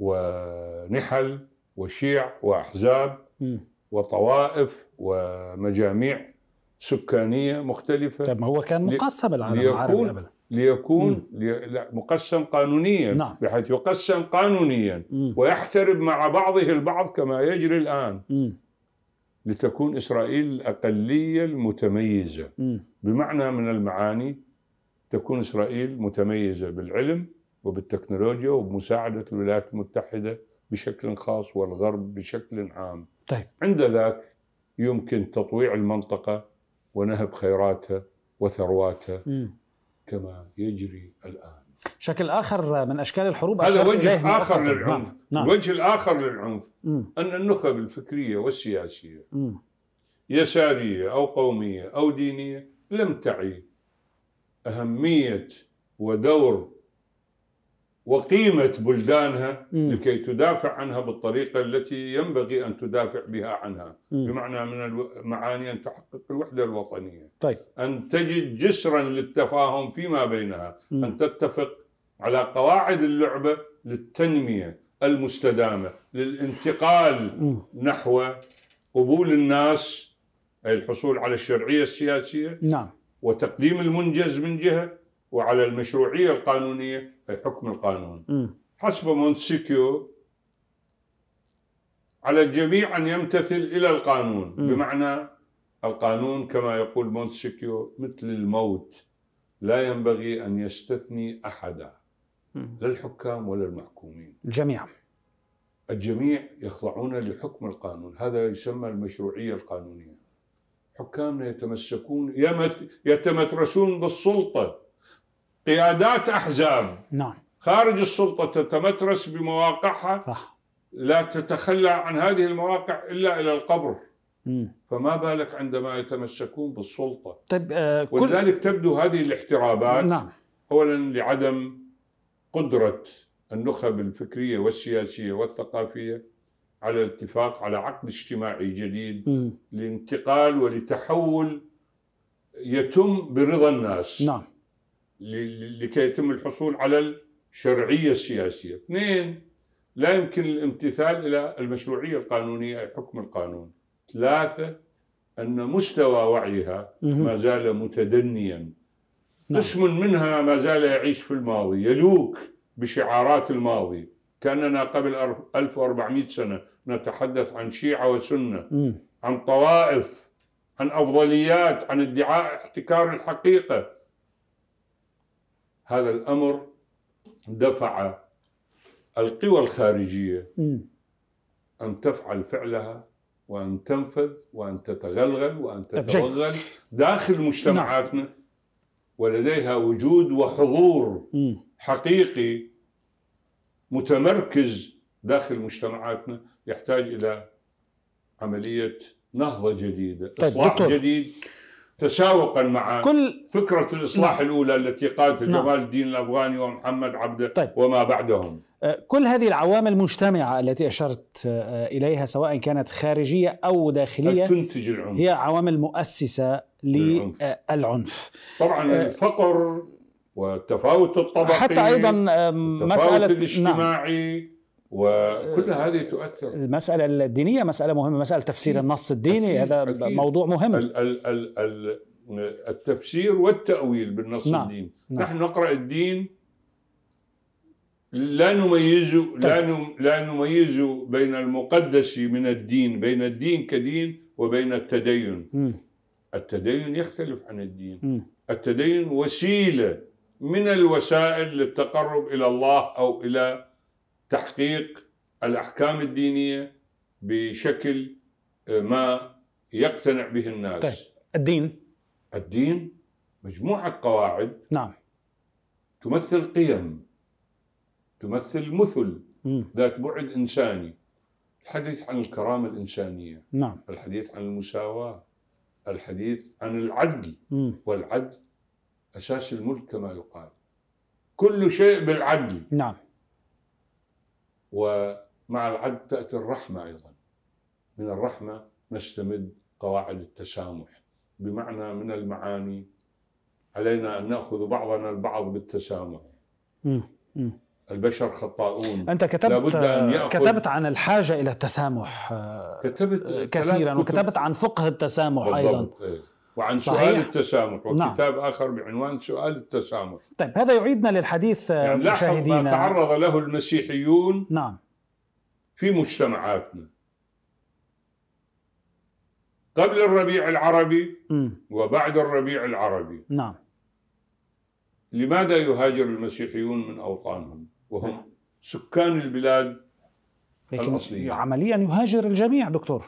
ونحل وشيع وأحزاب م. وطوائف ومجاميع سكانية مختلفة طيب ما هو كان مقسم العالم العربي قبل ليكون مقسم قانونيا نعم. بحيث يقسم قانونيا م. ويحترب مع بعضه البعض كما يجري الآن م. لتكون إسرائيل الأقلية المتميزة م. بمعنى من المعاني تكون إسرائيل متميزة بالعلم وبالتكنولوجيا وبمساعدة الولايات المتحدة بشكل خاص والغرب بشكل عام طيب. عند ذاك يمكن تطويع المنطقة ونهب خيراتها وثرواتها م. كما يجري الآن شكل آخر من أشكال الحروب هذا وجه آخر نعم. للعنف نعم. وجه الآخر للعنف م. أن النخب الفكرية والسياسية مم. يسارية أو قومية أو دينية لم تعي أهمية ودور وقيمه بلدانها م. لكي تدافع عنها بالطريقه التي ينبغي ان تدافع بها عنها م. بمعنى من المعاني ان تحقق الوحده الوطنيه طيب. ان تجد جسرا للتفاهم فيما بينها م. ان تتفق على قواعد اللعبه للتنميه المستدامه للانتقال نحو قبول الناس أي الحصول على الشرعيه السياسيه نعم وتقديم المنجز من جهه وعلى المشروعيه القانونيه حكم القانون م. حسب مونتسكيو على الجميع ان يمتثل الى القانون م. بمعنى القانون كما يقول مونتسكيو مثل الموت لا ينبغي ان يستثني احدا لا الحكام ولا المحكومين الجميع الجميع يخضعون لحكم القانون هذا يسمى المشروعيه القانونيه حكامنا يتمسكون يتمترسون بالسلطه قيادات أحزاب نعم خارج السلطة تتمترس بمواقعها صح لا تتخلى عن هذه المواقع إلا إلى القبر مم. فما بالك عندما يتمسكون بالسلطة طيب آه كل... ولذلك تبدو هذه الاحترابات نعم. أولا لعدم قدرة النخب الفكرية والسياسية والثقافية على الاتفاق على عقد اجتماعي جديد مم. لانتقال ولتحول يتم برضا الناس نعم لكي يتم الحصول على الشرعية السياسية اثنين لا يمكن الامتثال إلى المشروعية القانونية أي حكم القانون ثلاثة أن مستوى وعيها ما زال متدنيا نعم. قسم منها ما زال يعيش في الماضي يلوك بشعارات الماضي كأننا قبل 1400 سنة نتحدث عن شيعة وسنة عن طوائف عن أفضليات عن ادعاء احتكار الحقيقة هذا الامر دفع القوى الخارجيه ان تفعل فعلها وان تنفذ وان تتغلغل وان طيب، تتوغل داخل مجتمعاتنا نعم. ولديها وجود وحضور حقيقي متمركز داخل مجتمعاتنا يحتاج الى عمليه نهضه جديده، طيب، اصلاح جديد تساوقا مع كل فكرة الإصلاح نعم. الأولى التي قادها نعم. جمال الدين الأفغاني ومحمد عبده طيب. وما بعدهم أه، كل هذه العوامل مجتمعة التي أشرت أه، إليها سواء كانت خارجية أو داخلية تنتج العنف هي عوامل مؤسسة للعنف طبعا أه، الفقر وتفاوت الطبقي حتى أيضا مسألة نعم. الاجتماعي نعم. وكل آه، هذه تؤثر المسألة الدينية مسألة مهمة مسألة تفسير النص الديني أكيد. هذا أكيد. موضوع مهم ال ال ال الـ التفسير والتأويل بالنص نعم. الديني نعم. نحن نقرأ الدين لا نميز لا طيب. لا نميز بين المقدس من الدين بين الدين كدين وبين التدين م. التدين يختلف عن الدين م. التدين وسيله من الوسائل للتقرب الى الله او الى تحقيق الاحكام الدينيه بشكل آه، ما يقتنع به الناس طيب الدين الدين مجموعه قواعد نعم تمثل قيم تمثل مثل مم. ذات بعد انساني الحديث عن الكرامه الانسانيه نعم الحديث عن المساواه الحديث عن العدل مم. والعدل اساس الملك كما يقال كل شيء بالعدل نعم ومع العدل تأتي الرحمة أيضا من الرحمة نستمد قواعد التسامح بمعنى من المعاني علينا أن نأخذ بعضنا البعض بالتسامح البشر خطاؤون أنت كتبت لابد أن يأخذ كتبت عن الحاجة إلى التسامح آه، كتبت كثيرا وكتبت عن فقه التسامح أيضا إيه. وعن صحيح. سؤال التسامح نعم. وكتاب نعم. آخر بعنوان سؤال التسامح طيب هذا يعيدنا للحديث آه، يعني مشاهدينا ما تعرض له المسيحيون نعم في مجتمعاتنا قبل الربيع العربي م. وبعد الربيع العربي نعم لماذا يهاجر المسيحيون من أوطانهم وهم م. نعم. سكان البلاد الأصلية عمليا يهاجر الجميع دكتور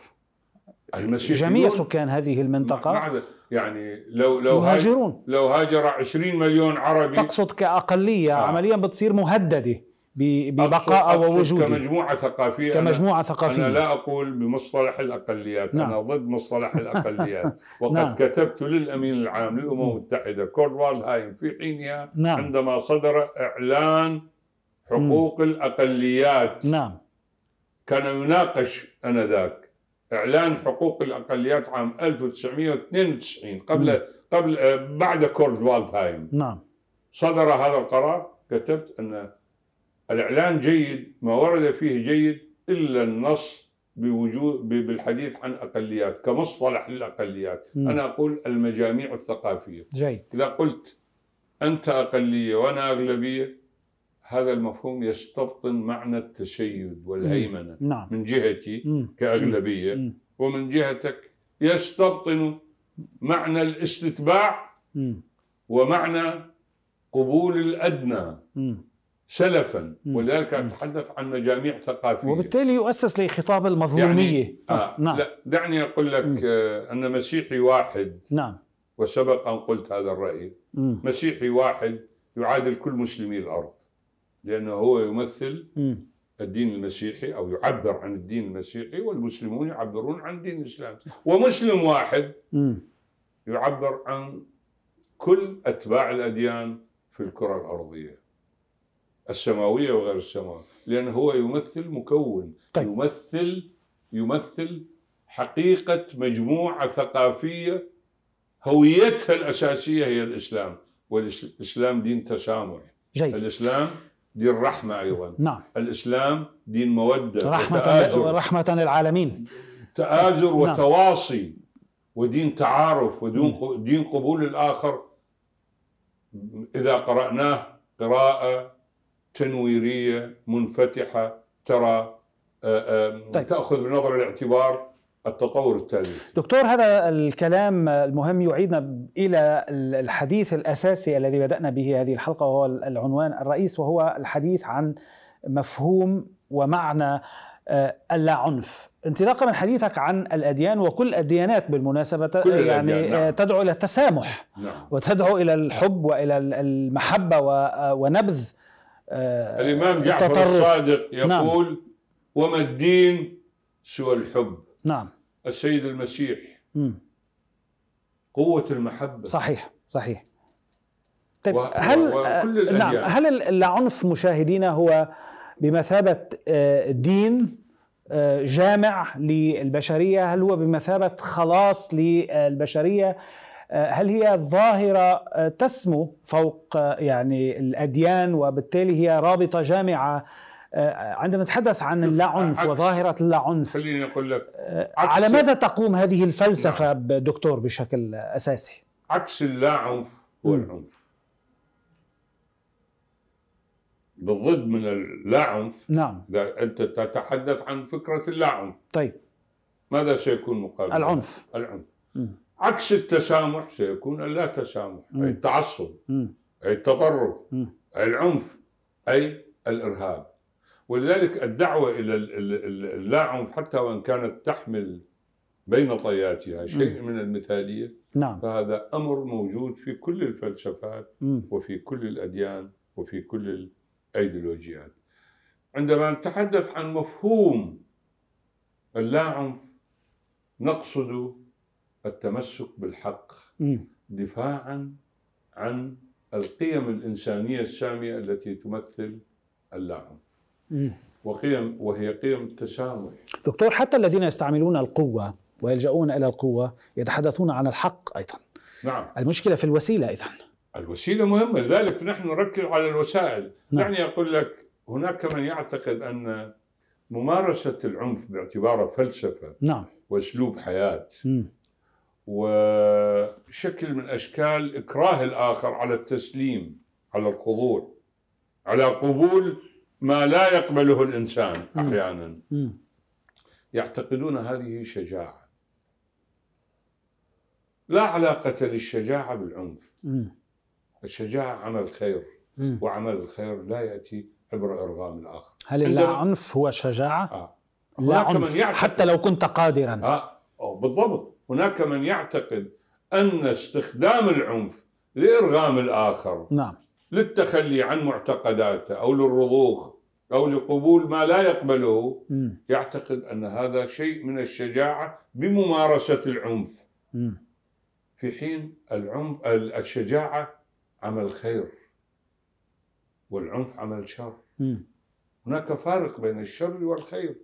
جميع سكان هذه المنطقة يعني لو لو يهاجرون لو هاجر 20 مليون عربي تقصد كأقلية آه. عمليا بتصير مهددة ببقاء ووجود كمجموعة ثقافية كمجموعة أنا ثقافية أنا لا أقول بمصطلح الأقليات نعم. أنا ضد مصطلح *laughs* الأقليات نعم. وقد نعم. كتبت للأمين العام للأمم المتحدة كورفال هايم في حينها نعم. عندما صدر إعلان حقوق م. الأقليات نعم كان يناقش أنذاك إعلان حقوق الأقليات عام 1992 قبل م. نعم. قبل آه، بعد كورد والدهايم نعم صدر هذا القرار كتبت أن الإعلان جيد ما ورد فيه جيد إلا النص بوجود بالحديث عن أقليات كمصطلح للأقليات م. أنا أقول المجاميع الثقافية جيد إذا قلت أنت أقلية وأنا أغلبية هذا المفهوم يستبطن معنى التشيد والهيمنة نعم. من جهتي كأغلبية ومن جهتك يستبطن معنى الاستتباع ومعنى قبول الأدنى سلفا ولذلك أتحدث عن مجاميع ثقافية وبالتالي يؤسس لخطاب المظلومية يعني آه نعم. لا دعني أقول لك آه أن مسيحي واحد نعم وسبق أن قلت هذا الرأي مسيحي واحد يعادل كل مسلمي الأرض لأنه هو يمثل الدين المسيحي أو يعبر عن الدين المسيحي والمسلمون يعبرون عن دين الإسلام ومسلم واحد يعبر عن كل أتباع الأديان في الكرة الأرضية السماوية وغير السماوية لأنه هو يمثل مكون طيب. يمثل يمثل حقيقة مجموعة ثقافية هويتها الأساسية هي الإسلام والإسلام دين تسامح جيد. الإسلام دين رحمة أيضا نعم الإسلام دين مودة رحمة, رحمة للعالمين تآزر نعم. وتواصي ودين تعارف ودين دين قبول الآخر إذا قرأناه قراءة تنويرية منفتحة ترى آه، آه، طيب. تأخذ بنظر الاعتبار التطور التالي دكتور هذا الكلام المهم يعيدنا إلى الحديث الأساسي الذي بدأنا به هذه الحلقة وهو العنوان الرئيس وهو الحديث عن مفهوم ومعنى آه، اللا عنف انطلاقا من حديثك عن الأديان وكل الديانات بالمناسبة كل يعني آه، نعم. تدعو إلى التسامح نعم. وتدعو إلى الحب وإلى المحبة آه، ونبذ الإمام جعفر التطرف. الصادق نعم. يقول نعم. وما الدين سوى الحب نعم السيد المسيح مم. قوة المحبة صحيح صحيح طيب و... هل و... آه، نعم هل العنف مشاهدينا هو بمثابة آه، دين آه، جامع للبشرية هل هو بمثابة خلاص للبشرية هل هي ظاهرة تسمو فوق يعني الأديان وبالتالي هي رابطة جامعة آه، عندما نتحدث عن اللا عنف وظاهرة عنف خليني أقول لك آه، على ماذا تقوم هذه الفلسفة نعم. دكتور بشكل أساسي؟ عكس عنف هو العنف بالضد من اللا عنف نعم إذا أنت تتحدث عن فكرة اللا عنف طيب ماذا سيكون مقابل العنف العنف م. عكس التسامح سيكون اللا تسامح م. أي التعصب م. أي التطرف أي العنف أي الإرهاب ولذلك الدعوة إلى اللاعنف حتى وإن كانت تحمل بين طياتها شيء من المثالية نعم. فهذا أمر موجود في كل الفلسفات م. وفي كل الأديان وفي كل الأيديولوجيات عندما نتحدث عن مفهوم اللاعنف نقصد التمسك بالحق م. دفاعا عن القيم الإنسانية السامية التي تمثل اللاعنف وقيم وهي قيم التسامح دكتور حتى الذين يستعملون القوة ويلجؤون إلى القوة يتحدثون عن الحق أيضا نعم المشكلة في الوسيلة إذا الوسيلة مهمة لذلك نحن نركز على الوسائل نعم. دعني أقول لك هناك من يعتقد أن ممارسة العنف باعتباره فلسفة نعم. وأسلوب حياة مم. وشكل من أشكال إكراه الآخر على التسليم على الخضوع على قبول ما لا يقبله الإنسان أحيانا يعتقدون هذه شجاعة لا علاقة للشجاعة بالعنف الشجاعة عمل خير وعمل الخير لا يأتي عبر إرغام الآخر هل العنف هو شجاعة؟ آه. لا عنف حتى لو كنت قادرا آه. أو بالضبط هناك من يعتقد أن استخدام العنف لإرغام الآخر نعم للتخلي عن معتقداته أو للرضوخ أو لقبول ما لا يقبله يعتقد أن هذا شيء من الشجاعة بممارسة العنف في حين العنف الشجاعة عمل خير والعنف عمل شر هناك فارق بين الشر والخير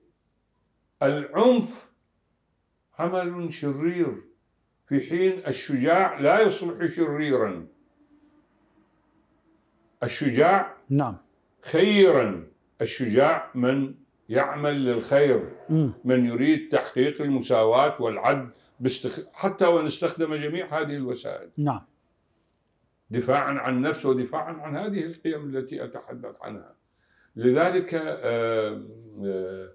العنف عمل شرير في حين الشجاع لا يصبح شريرا الشجاع نعم خيرا الشجاع من يعمل للخير مم. من يريد تحقيق المساواة والعدل باستخ... حتى وإن استخدم جميع هذه الوسائل نعم دفاعا عن نفسه ودفاعا عن هذه القيم التي أتحدث عنها لذلك آه، آه،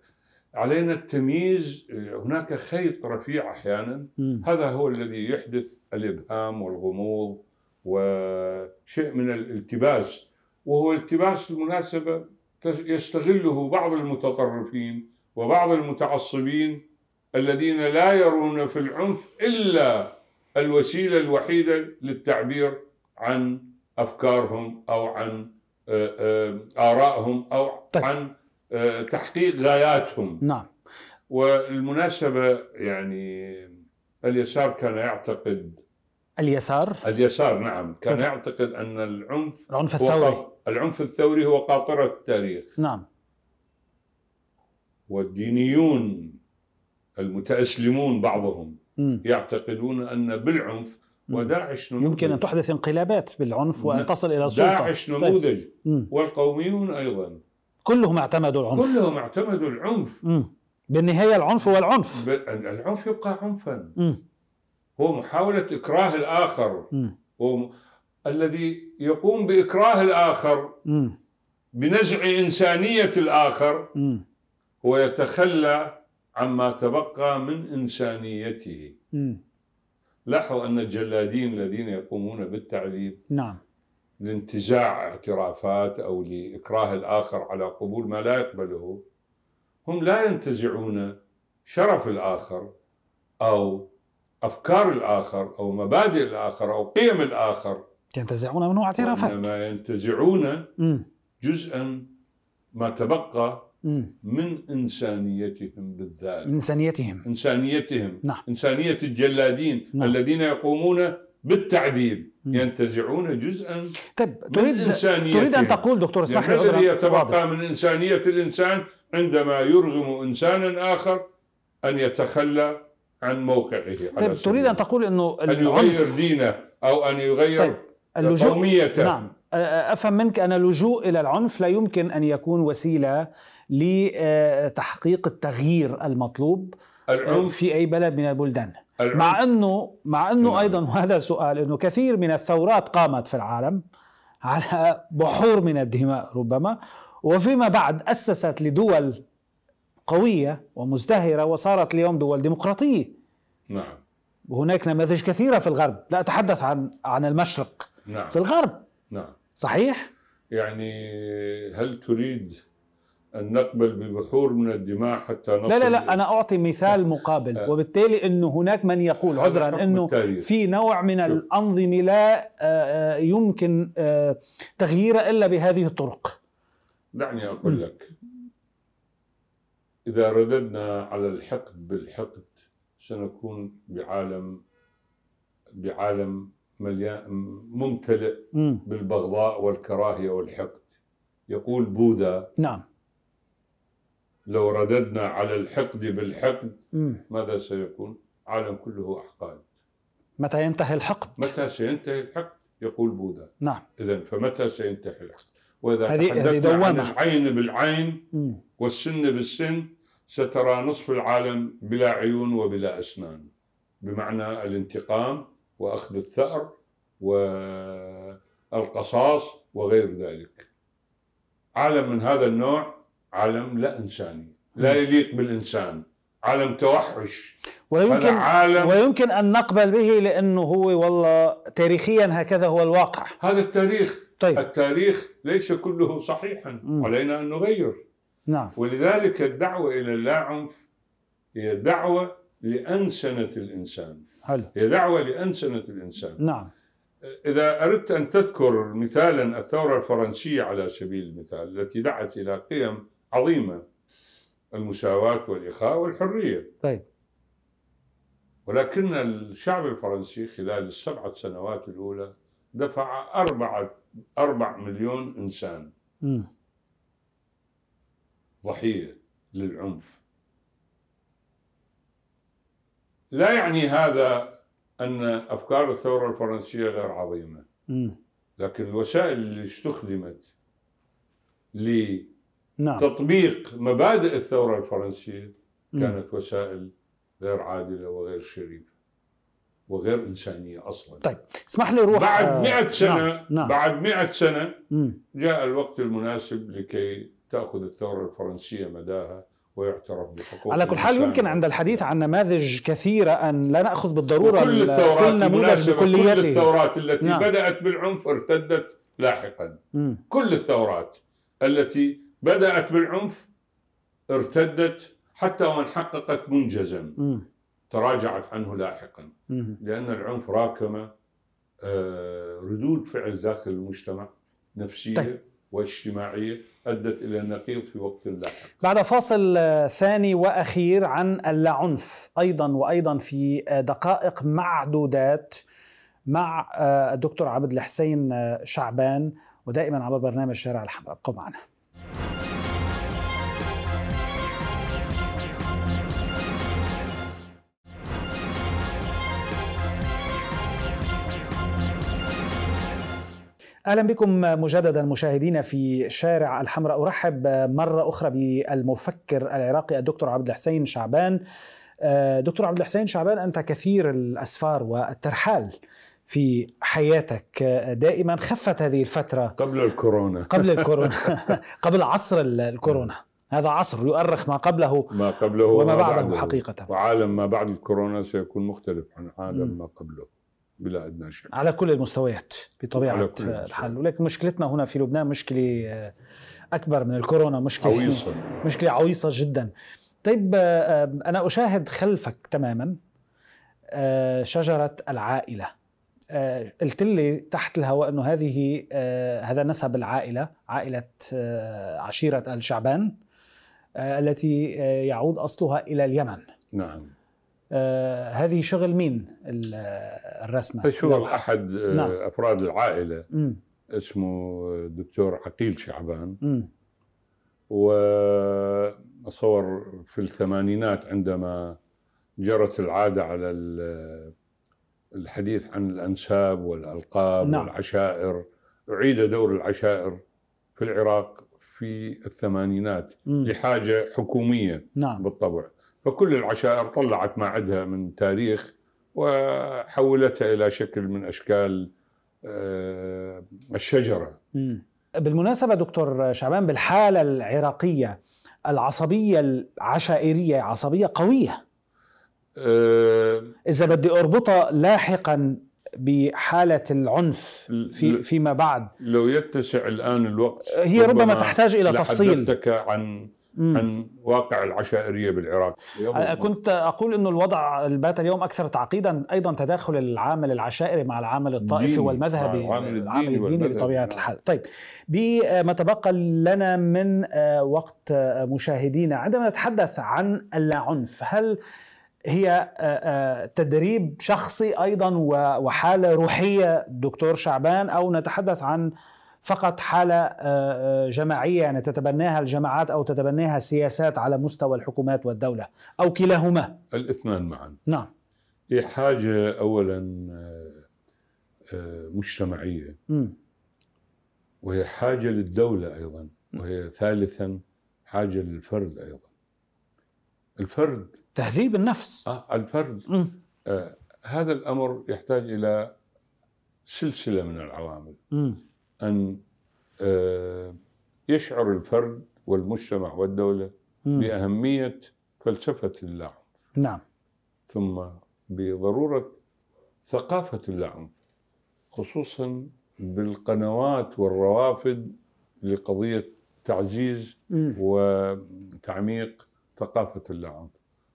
علينا التمييز آه، هناك خيط رفيع أحيانا هذا هو الذي يحدث الإبهام والغموض وشيء من الالتباس وهو التباس بالمناسبة يستغله بعض المتطرفين وبعض المتعصبين الذين لا يرون في العنف إلا الوسيلة الوحيدة للتعبير عن أفكارهم أو عن آه، آه، آرائهم أو طيب. عن آه، تحقيق غاياتهم نعم والمناسبة يعني اليسار كان يعتقد اليسار اليسار نعم كان يعتقد أن العنف العنف الثوري العنف الثوري هو قاطرة التاريخ نعم والدينيون المتأسلمون بعضهم م. يعتقدون أن بالعنف وداعش نموذج يمكن أن تحدث انقلابات بالعنف وأن نعم. تصل إلى السلطة داعش طيب. نموذج والقوميون أيضا كلهم اعتمدوا العنف كلهم اعتمدوا العنف م. بالنهاية العنف هو العنف العنف يبقى عنفا م. هو محاولة إكراه الآخر م. الذي يقوم بإكراه الآخر م. بنزع إنسانية الآخر م. هو يتخلى عما تبقى من إنسانيته م. لاحظوا أن الجلادين الذين يقومون بالتعذيب نعم لانتزاع اعترافات أو لإكراه الآخر على قبول ما لا يقبله هم لا ينتزعون شرف الآخر أو أفكار الآخر أو مبادئ الآخر أو قيم الآخر ينتزعون منه اعترافات إنما ينتزعون جزءا ما تبقى من إنسانيتهم بالذات من إنسانيتهم إنسانيتهم نعم. إنسانية الجلادين نعم. الذين يقومون بالتعذيب ينتزعون جزءا طيب تريد إنسانيتهم. تريد أن تقول دكتور اسمح لي الذي يتبقى من إنسانية الإنسان عندما يرغم إنسانا آخر أن يتخلى عن موقعه طيب تريد ان تقول انه ان يغير دينه او ان يغير طيب اللجوء قوميته نعم افهم منك ان اللجوء الى العنف لا يمكن ان يكون وسيله لتحقيق آه، التغيير المطلوب آه، العنف في اي بلد من البلدان العنف. مع انه مع انه نعم. ايضا وهذا سؤال انه كثير من الثورات قامت في العالم على بحور من الدماء ربما وفيما بعد اسست لدول قوية ومزدهرة وصارت اليوم دول ديمقراطية نعم وهناك نماذج كثيرة في الغرب لا أتحدث عن عن المشرق نعم. في الغرب نعم صحيح؟ يعني هل تريد أن نقبل ببحور من الدماء حتى نصل لا لا لا أنا أعطي مثال مقابل آه. وبالتالي أنه هناك من يقول عذرا أنه التاريخ. في نوع من شوف. الأنظمة لا آه، آه، يمكن آه، تغييره إلا بهذه الطرق دعني أقول م. لك إذا رددنا على الحقد بالحقد سنكون بعالم بعالم مليان ممتلئ مم. بالبغضاء والكراهية والحقد يقول بوذا نعم لو رددنا على الحقد بالحقد مم. ماذا سيكون؟ عالم كله أحقاد متى ينتهي الحقد؟ متى سينتهي الحقد؟ يقول بوذا نعم إذا فمتى سينتهي الحقد؟ وإذا هذه تحدثنا هذه دوامة. عن العين بالعين والسن بالسن سترى نصف العالم بلا عيون وبلا أسنان بمعنى الانتقام وأخذ الثأر والقصاص وغير ذلك عالم من هذا النوع عالم لا إنساني لا يليق بالإنسان عالم توحش ويمكن عالم ويمكن ان نقبل به لانه هو والله تاريخيا هكذا هو الواقع هذا التاريخ طيب التاريخ ليس كله صحيحا علينا ان نغير نعم ولذلك الدعوة إلى اللاعنف هي دعوة لأنسنة الإنسان حلو. هي دعوة لأنسنة الإنسان نعم إذا أردت أن تذكر مثالا الثورة الفرنسية على سبيل المثال التي دعت إلى قيم عظيمة المساواة والإخاء والحرية طيب ولكن الشعب الفرنسي خلال السبعة سنوات الأولى دفع أربعة أربع مليون إنسان م. ضحيه للعنف لا يعني هذا ان افكار الثوره الفرنسيه غير عظيمه لكن الوسائل اللي استخدمت نعم. لتطبيق مبادئ الثوره الفرنسيه كانت وسائل غير عادله وغير شريفه وغير انسانيه اصلا طيب اسمح لي اروح بعد 100 آه، سنه نعم. نعم. بعد 100 سنه جاء الوقت المناسب لكي تأخذ الثورة الفرنسية مداها ويعترف بحقوق على كل حال يمكن عند الحديث عن نماذج كثيرة أن لا نأخذ بالضرورة كل الثورات كل نموذج بكليته كل الثورات التي نعم. بدأت بالعنف ارتدت لاحقا مم. كل الثورات التي بدأت بالعنف ارتدت حتى وان حققت منجزا تراجعت عنه لاحقا لأن العنف راكم آه، ردود فعل داخل المجتمع نفسية طيب. واجتماعية أدت إلى النقيض في وقت لاحق بعد فاصل ثاني وأخير عن اللاعنف أيضا وأيضا في دقائق معدودات مع الدكتور عبد الحسين شعبان ودائما عبر برنامج شارع الحمراء ابقوا معنا اهلا بكم مجددا مشاهدينا في شارع الحمراء ارحب مره اخرى بالمفكر العراقي الدكتور عبد الحسين شعبان آه، دكتور عبد الحسين شعبان انت كثير الاسفار والترحال في حياتك آه، دائما خفت هذه الفتره قبل الكورونا قبل *laughs* الكورونا *laughs* قبل عصر الكورونا هذا عصر يؤرخ ما قبله ما قبله وما بعده, بعده حقيقه وعالم ما بعد الكورونا سيكون مختلف عن عالم ما قبله بلا ادنى شك على كل المستويات بطبيعه الحال ولكن مشكلتنا هنا في لبنان مشكله آه، اكبر من الكورونا مشكله يعني عويصه مشكله عويصه جدا طيب آه، آه، انا اشاهد خلفك تماما شجره العائله قلت لي تحت الهواء انه هذه هذا نسب العائله عائله عشيره ال شعبان التي يعود اصلها الى اليمن نعم آه، هذه شغل مين الرسمه؟ شغل احد آه، نعم. افراد العائله مم. اسمه الدكتور عقيل شعبان و وصور في الثمانينات عندما جرت العاده على الحديث عن الانساب والالقاب نعم. والعشائر اعيد دور العشائر في العراق في الثمانينات مم. لحاجه حكوميه نعم. بالطبع فكل العشائر طلعت ما عندها من تاريخ وحولتها إلى شكل من أشكال آه، الشجرة بالمناسبة دكتور شعبان بالحالة العراقية العصبية العشائرية عصبية قوية آه، إذا بدي أربطها لاحقا بحالة العنف في فيما بعد لو يتسع الآن الوقت هي ربما, ربما تحتاج إلى تفصيل عن عن واقع العشائريه بالعراق كنت اقول انه الوضع بات اليوم اكثر تعقيدا ايضا تداخل العامل العشائري مع العامل الطائفي والمذهبي العامل الديني, الديني بطبيعه نعم. الحال طيب بما تبقى لنا من آه، وقت آه، مشاهدينا عندما نتحدث عن اللاعنف هل هي آه، تدريب شخصي ايضا وحاله روحيه دكتور شعبان او نتحدث عن فقط حالة آه، آه، جماعية يعني تتبناها الجماعات أو تتبناها السياسات على مستوى الحكومات والدولة أو كلاهما الاثنان معا نعم هي حاجة أولا آه، مجتمعية م. وهي حاجة للدولة أيضا وهي ثالثا حاجة للفرد أيضا الفرد تهذيب النفس آه الفرد م. آه هذا الأمر يحتاج إلى سلسلة من العوامل م. أن آه، يشعر الفرد والمجتمع والدولة بأهمية فلسفة اللاعنف نعم ثم بضرورة ثقافة اللاعنف خصوصا بالقنوات والروافد لقضية تعزيز م. وتعميق ثقافة اللاعنف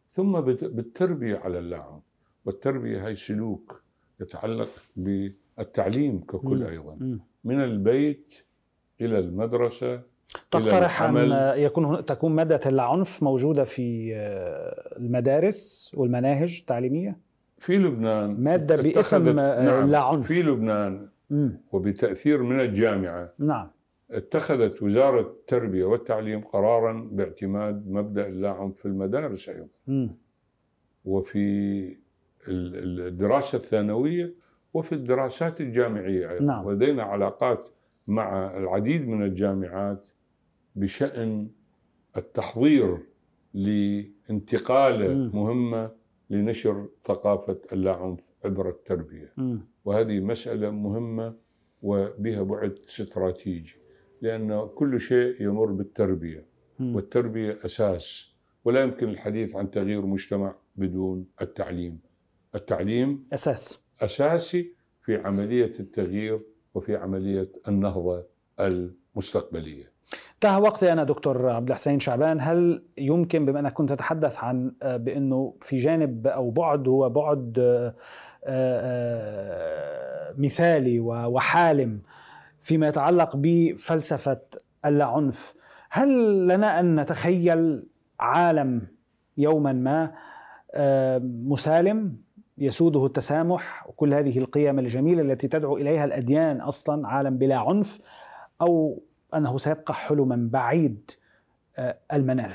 ثم بالتربية على اللاعنف والتربية هي سلوك يتعلق بالتعليم ككل م. أيضا م. من البيت إلى المدرسة تقترح أن يكون تكون مادة العنف موجودة في آه، المدارس والمناهج التعليمية؟ في لبنان مادة باسم آه، نعم العنف في لبنان وبتأثير من الجامعة نعم اتخذت وزارة التربية والتعليم قرارا باعتماد مبدأ اللاعنف عنف في المدارس أيضا وفي الدراسة الثانوية وفي الدراسات الجامعية أيضا نعم. لدينا علاقات مع العديد من الجامعات بشأن التحضير لانتقالة م. مهمة لنشر ثقافة اللاعنف عبر التربية م. وهذه مسألة مهمة وبها بعد استراتيجي لأن كل شيء يمر بالتربية م. والتربية أساس ولا يمكن الحديث عن تغيير مجتمع بدون التعليم التعليم أساس اساسي في عمليه التغيير وفي عمليه النهضه المستقبليه. انتهى وقتي انا دكتور عبد الحسين شعبان، هل يمكن بما انك كنت تتحدث عن آه، بانه في جانب او بعد هو بعد آه، آه، مثالي وحالم فيما يتعلق بفلسفه اللاعنف، هل لنا ان نتخيل عالم يوما ما مسالم يسوده التسامح وكل هذه القيم الجميلة التي تدعو إليها الأديان أصلا عالم بلا عنف أو أنه سيبقى حلما بعيد آه، المنال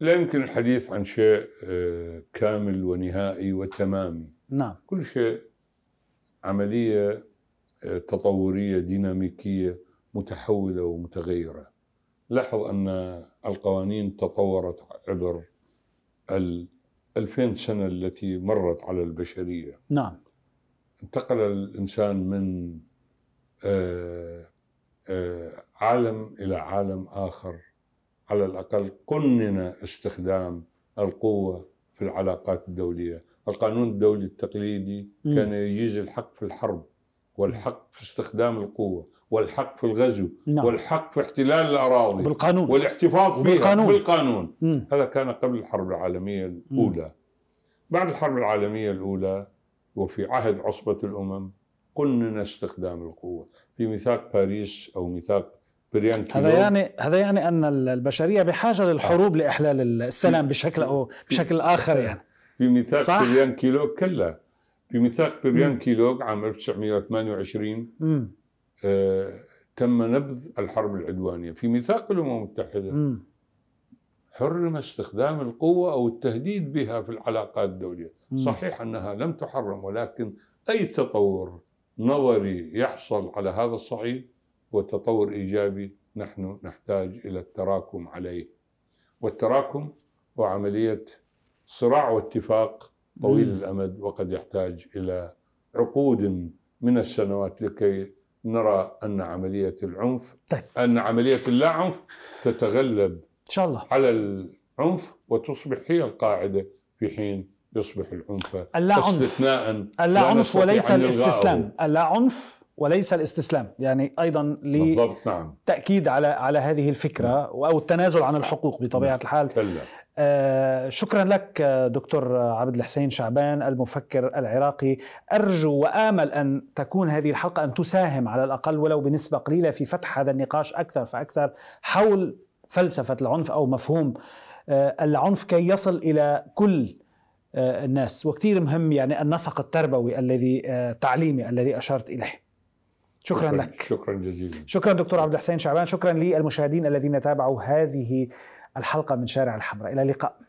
لا يمكن الحديث عن شيء آه، كامل ونهائي وتمامي نعم كل شيء عملية آه، تطورية ديناميكية متحولة ومتغيرة لاحظ أن القوانين تطورت عبر ال 2000 سنة التي مرت على البشرية نعم انتقل الإنسان من آآ آه، آآ آه، عالم إلى عالم آخر على الأقل قنن استخدام القوة في العلاقات الدولية القانون الدولي التقليدي كان يجيز الحق في الحرب والحق في استخدام القوة والحق في الغزو نعم. والحق في احتلال الأراضي بالقانون والاحتفاظ بها بالقانون, بالقانون. هذا كان قبل الحرب العالمية الأولى مم. بعد الحرب العالمية الأولى وفي عهد عصبة الأمم قنن استخدام القوة في ميثاق باريس أو ميثاق بريان هذا يعني هذا يعني أن البشرية بحاجة للحروب لإحلال السلام بشكل أو بشكل آخر يعني في ميثاق صح؟ بريانكيلوغ كلا في ميثاق بريانكيلوغ عام 1928 مم. تم نبذ الحرب العدوانية في ميثاق الأمم المتحدة حرم استخدام القوة أو التهديد بها في العلاقات الدولية صحيح أنها لم تحرم ولكن أي تطور نظري يحصل على هذا الصعيد وتطور إيجابي نحن نحتاج إلى التراكم عليه والتراكم وعملية صراع واتفاق طويل الأمد وقد يحتاج إلى عقود من السنوات لكي نرى أن عملية العنف طيب. أن عملية اللا عنف تتغلب إن شاء الله على العنف وتصبح هي القاعدة في حين يصبح العنف اللا عنف اللا عنف وليس الاستسلام اللا عنف وليس الاستسلام يعني ايضا نعم. لتاكيد نعم. على على هذه الفكره نعم. او التنازل عن الحقوق بطبيعه نعم. الحال كلا. آه، شكرا لك دكتور عبد الحسين شعبان المفكر العراقي ارجو وامل ان تكون هذه الحلقه ان تساهم على الاقل ولو بنسبه قليله في فتح هذا النقاش اكثر فاكثر حول فلسفه العنف او مفهوم آه، العنف كي يصل الى كل آه، الناس وكثير مهم يعني النسق التربوي الذي تعليمي الذي أشرت إليه شكرا, شكرا لك شكرا جزيلا شكرا دكتور عبد الحسين شعبان شكرا للمشاهدين الذين تابعوا هذه الحلقه من شارع الحمراء الى اللقاء